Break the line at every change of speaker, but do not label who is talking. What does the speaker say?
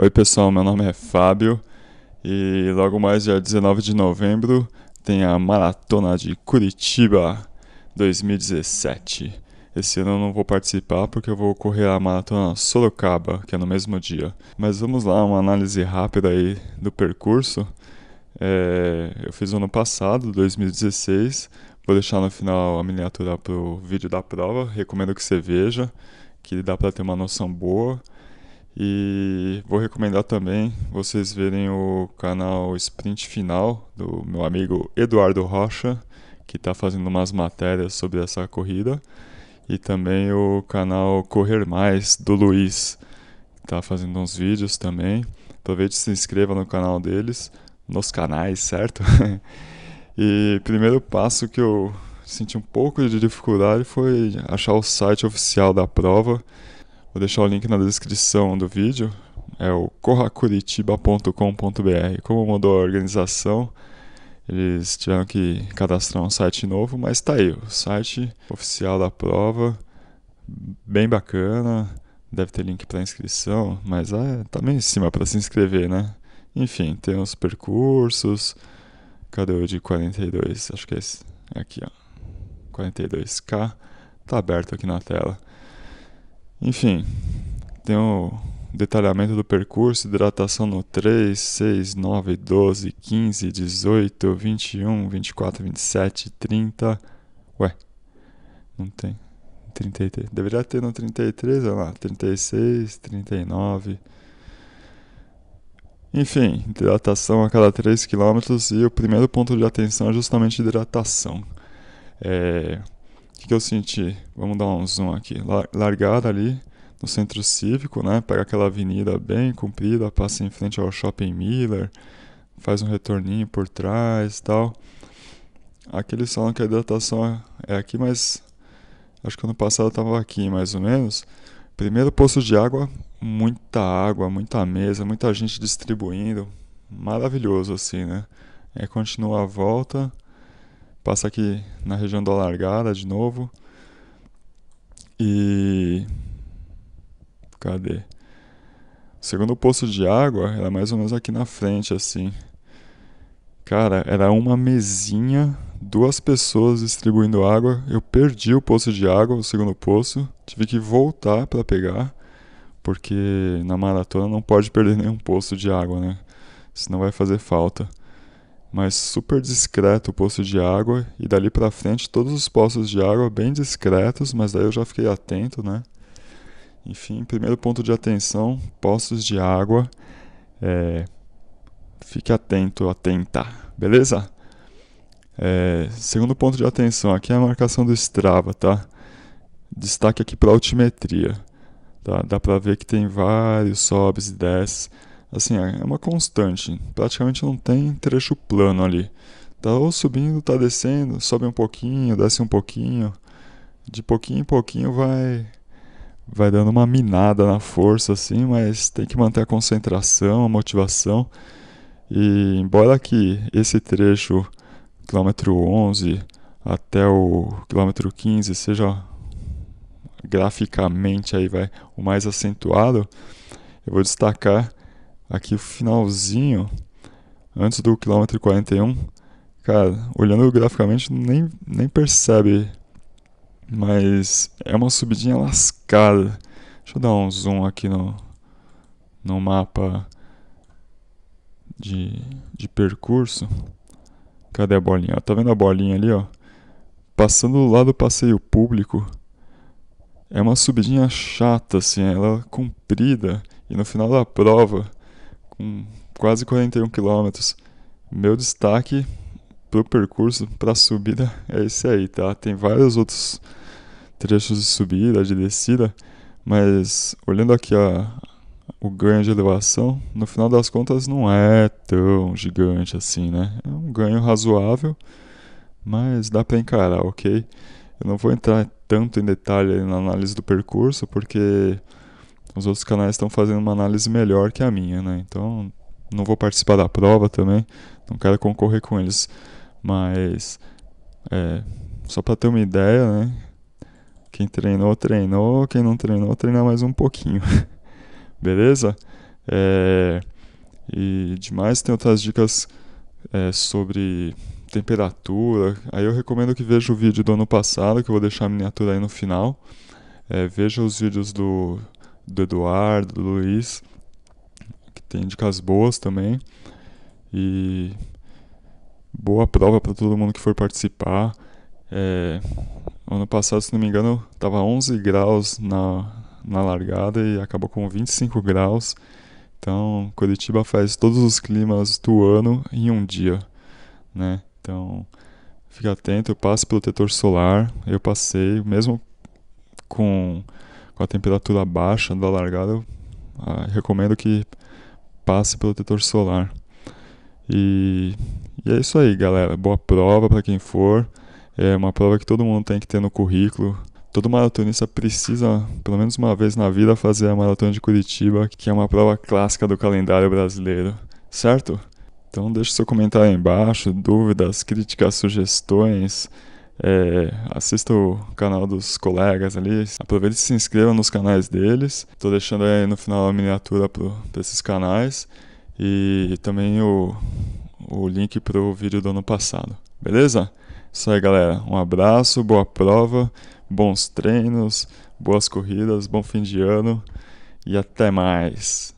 Oi, pessoal, meu nome é Fábio e logo mais dia 19 de novembro tem a Maratona de Curitiba 2017. Esse ano eu não vou participar porque eu vou correr a Maratona Sorocaba, que é no mesmo dia. Mas vamos lá, uma análise rápida aí do percurso. É, eu fiz ano passado, 2016. Vou deixar no final a miniatura pro vídeo da prova. Recomendo que você veja, que dá para ter uma noção boa. E vou recomendar também vocês verem o canal Sprint Final do meu amigo Eduardo Rocha, que está fazendo umas matérias sobre essa corrida. E também o canal Correr Mais do Luiz, que está fazendo uns vídeos também. Aproveite e se inscreva no canal deles, nos canais, certo? e primeiro passo que eu senti um pouco de dificuldade foi achar o site oficial da prova. Vou deixar o link na descrição do vídeo. É o corracuritiba.com.br. Como mudou a organização, eles tiveram que cadastrar um site novo, mas tá aí, o site oficial da prova, bem bacana. Deve ter link para inscrição, mas é, tá meio em cima para se inscrever, né? Enfim, tem os percursos. Cadê o de 42? Acho que é esse. É aqui, ó. 42K. Tá aberto aqui na tela. Enfim, tem o detalhamento do percurso, hidratação no 3, 6, 9, 12, 15, 18, 21, 24, 27, 30. Ué, não tem. 33. Deveria ter no 33, olha lá. 36, 39. Enfim, hidratação a cada 3 km e o primeiro ponto de atenção é justamente hidratação. É, o que, que eu senti? Vamos dar um zoom aqui. Largada ali no centro cívico, né? Pega aquela avenida bem comprida, passa em frente ao Shopping Miller, faz um retorninho por trás e tal. Aquele salão que a hidratação é aqui, mas acho que ano passado estava aqui mais ou menos. Primeiro poço de água, muita água, muita mesa, muita gente distribuindo. Maravilhoso assim, né? Aí continua a volta passa aqui na região da largada de novo. E. Cadê? O segundo poço de água era mais ou menos aqui na frente, assim. Cara, era uma mesinha, duas pessoas distribuindo água. Eu perdi o poço de água, o segundo poço. Tive que voltar para pegar, porque na maratona não pode perder nenhum poço de água, né? Senão vai fazer falta mas super discreto o poço de água e dali para frente todos os poços de água bem discretos, mas daí eu já fiquei atento, né? Enfim, primeiro ponto de atenção, poços de água, é, fique atento, atenta, beleza? É, segundo ponto de atenção, aqui é a marcação do Strava, tá? Destaque aqui para altimetria, tá? Dá para ver que tem vários sobes e desces. Assim, é, é uma constante. Praticamente não tem trecho plano ali. Tá ou subindo, tá descendo, sobe um pouquinho, desce um pouquinho. De pouquinho em pouquinho vai vai dando uma minada na força assim, mas tem que manter a concentração, a motivação. E embora que esse trecho quilômetro 11 até o quilômetro 15 seja graficamente aí vai o mais acentuado, eu vou destacar aqui o finalzinho, antes do quilômetro 41, cara, olhando graficamente nem, nem percebe, mas é uma subidinha lascada. Deixa eu dar um zoom aqui no, no mapa de, de percurso. Cadê a bolinha? tá vendo a bolinha ali, ó? Passando lá do passeio público, é uma subidinha chata, assim, ela é comprida. E no final da prova, com quase 41 quilômetros. Meu destaque pro percurso, pra subida, é esse aí, tá? Tem vários outros trechos de subida, de descida, mas olhando aqui a, o ganho de elevação, no final das contas não é tão gigante assim, né? É um ganho razoável, mas dá para encarar, ok? Eu não vou entrar tanto em detalhe na análise do percurso, porque os outros canais estão fazendo uma análise melhor que a minha, né? Então não vou participar da prova também, não quero concorrer com eles. Mas é, só para ter uma ideia, né? Quem treinou, treinou. Quem não treinou, treinar mais um pouquinho. Beleza? É, e demais tem outras dicas é, sobre temperatura. Aí eu recomendo que veja o vídeo do ano passado, que eu vou deixar a miniatura aí no final. É, veja os vídeos do do Eduardo, do Luiz, que tem dicas boas também. E boa prova para todo mundo que for participar. É, ano passado, se não me engano, estava 11 graus na, na largada e acabou com 25 graus. Então, Curitiba faz todos os climas do ano em um dia, né? Então, fique atento, passe protetor solar. Eu passei, mesmo com com a temperatura baixa da largada, eu ah, recomendo que passe pelo protetor solar. E, e, é isso aí, galera. Boa prova para quem for. É uma prova que todo mundo tem que ter no currículo. Todo maratonista precisa, pelo menos uma vez na vida, fazer a Maratona de Curitiba, que é uma prova clássica do calendário brasileiro, certo? Então deixe seu comentário aí embaixo, dúvidas, críticas, sugestões. É, assista o canal dos colegas ali, aproveite e se inscreva nos canais deles. Estou deixando aí no final a miniatura para esses canais e também o, o link para o vídeo do ano passado. Beleza? Isso aí, galera. Um abraço, boa prova, bons treinos, boas corridas, bom fim de ano e até mais.